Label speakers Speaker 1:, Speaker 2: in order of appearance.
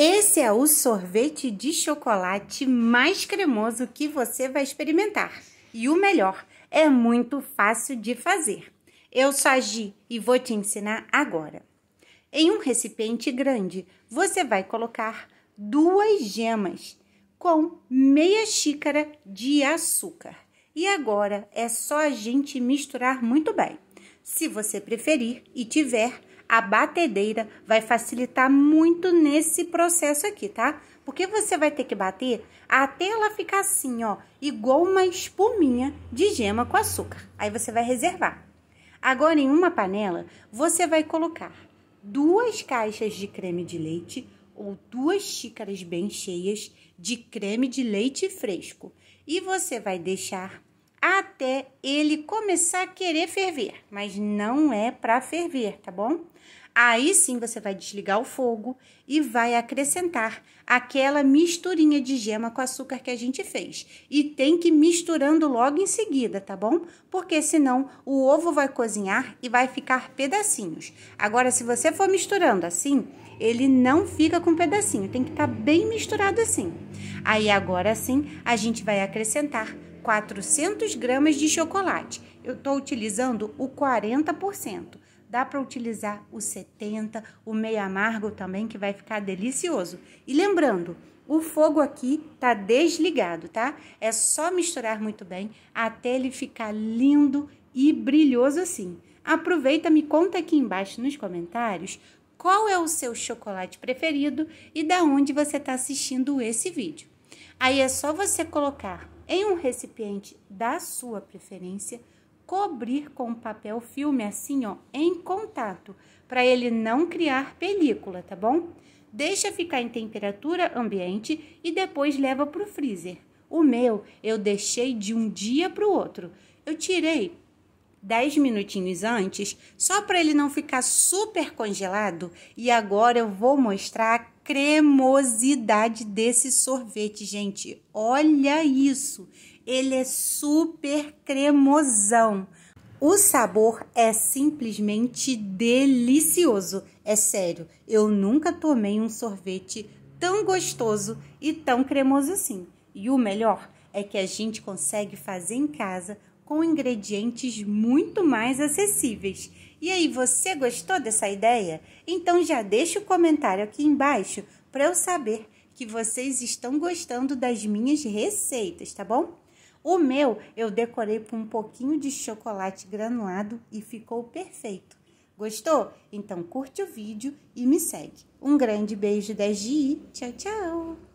Speaker 1: Esse é o sorvete de chocolate mais cremoso que você vai experimentar. E o melhor, é muito fácil de fazer. Eu sou a Gi e vou te ensinar agora. Em um recipiente grande, você vai colocar duas gemas com meia xícara de açúcar. E agora é só a gente misturar muito bem. Se você preferir e tiver a batedeira vai facilitar muito nesse processo aqui, tá? Porque você vai ter que bater até ela ficar assim, ó, igual uma espuminha de gema com açúcar. Aí você vai reservar. Agora, em uma panela, você vai colocar duas caixas de creme de leite ou duas xícaras bem cheias de creme de leite fresco e você vai deixar até ele começar a querer ferver, mas não é para ferver, tá bom? Aí sim você vai desligar o fogo e vai acrescentar aquela misturinha de gema com açúcar que a gente fez. E tem que ir misturando logo em seguida, tá bom? Porque senão o ovo vai cozinhar e vai ficar pedacinhos. Agora, se você for misturando assim, ele não fica com pedacinho, tem que estar tá bem misturado assim. Aí agora sim a gente vai acrescentar 400 gramas de chocolate. Eu estou utilizando o 40%. Dá para utilizar o 70, o meio amargo também, que vai ficar delicioso. E lembrando, o fogo aqui está desligado, tá? É só misturar muito bem até ele ficar lindo e brilhoso assim. Aproveita, me conta aqui embaixo nos comentários qual é o seu chocolate preferido e da onde você está assistindo esse vídeo. Aí é só você colocar em um recipiente da sua preferência, cobrir com papel filme assim, ó, em contato, para ele não criar película, tá bom? Deixa ficar em temperatura ambiente e depois leva para o freezer. O meu eu deixei de um dia para o outro. Eu tirei 10 minutinhos antes, só para ele não ficar super congelado. E agora eu vou mostrar a cremosidade desse sorvete, gente. Olha isso! Ele é super cremosão. O sabor é simplesmente delicioso. É sério, eu nunca tomei um sorvete tão gostoso e tão cremoso assim. E o melhor é que a gente consegue fazer em casa com ingredientes muito mais acessíveis. E aí, você gostou dessa ideia? Então já deixa o comentário aqui embaixo para eu saber que vocês estão gostando das minhas receitas, tá bom? O meu eu decorei com um pouquinho de chocolate granulado e ficou perfeito. Gostou? Então curte o vídeo e me segue. Um grande beijo da Gi. Tchau, tchau!